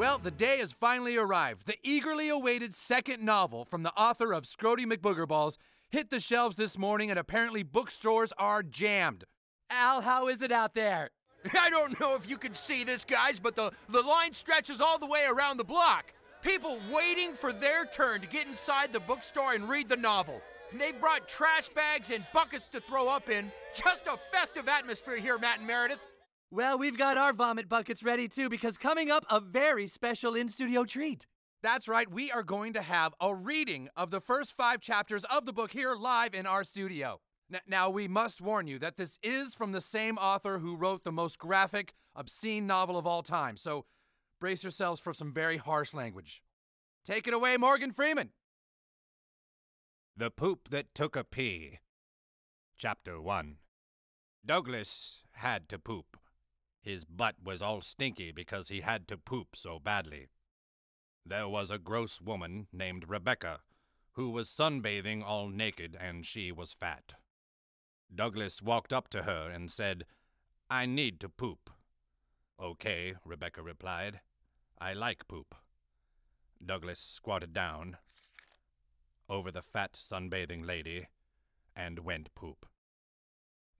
Well, the day has finally arrived. The eagerly awaited second novel from the author of Scrody McBoogerballs hit the shelves this morning, and apparently bookstores are jammed. Al, how is it out there? I don't know if you can see this, guys, but the, the line stretches all the way around the block. People waiting for their turn to get inside the bookstore and read the novel. They've brought trash bags and buckets to throw up in. Just a festive atmosphere here, Matt and Meredith. Well, we've got our vomit buckets ready too because coming up, a very special in studio treat. That's right, we are going to have a reading of the first five chapters of the book here live in our studio. N- now, we must warn you that this is from the same author who wrote the most graphic, obscene novel of all time, so brace yourselves for some very harsh language. Take it away, Morgan Freeman. The Poop That Took a Pee. Chapter 1 Douglas had to poop. His butt was all stinky because he had to poop so badly. There was a gross woman named Rebecca, who was sunbathing all naked, and she was fat. Douglas walked up to her and said, I need to poop. Okay, Rebecca replied. I like poop. Douglas squatted down over the fat sunbathing lady and went poop.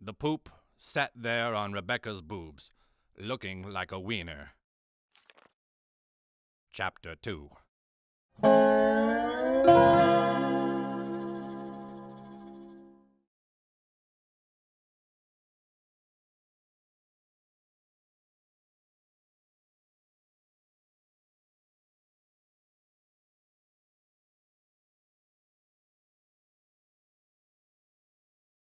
The poop sat there on Rebecca's boobs, looking like a wiener. Chapter 2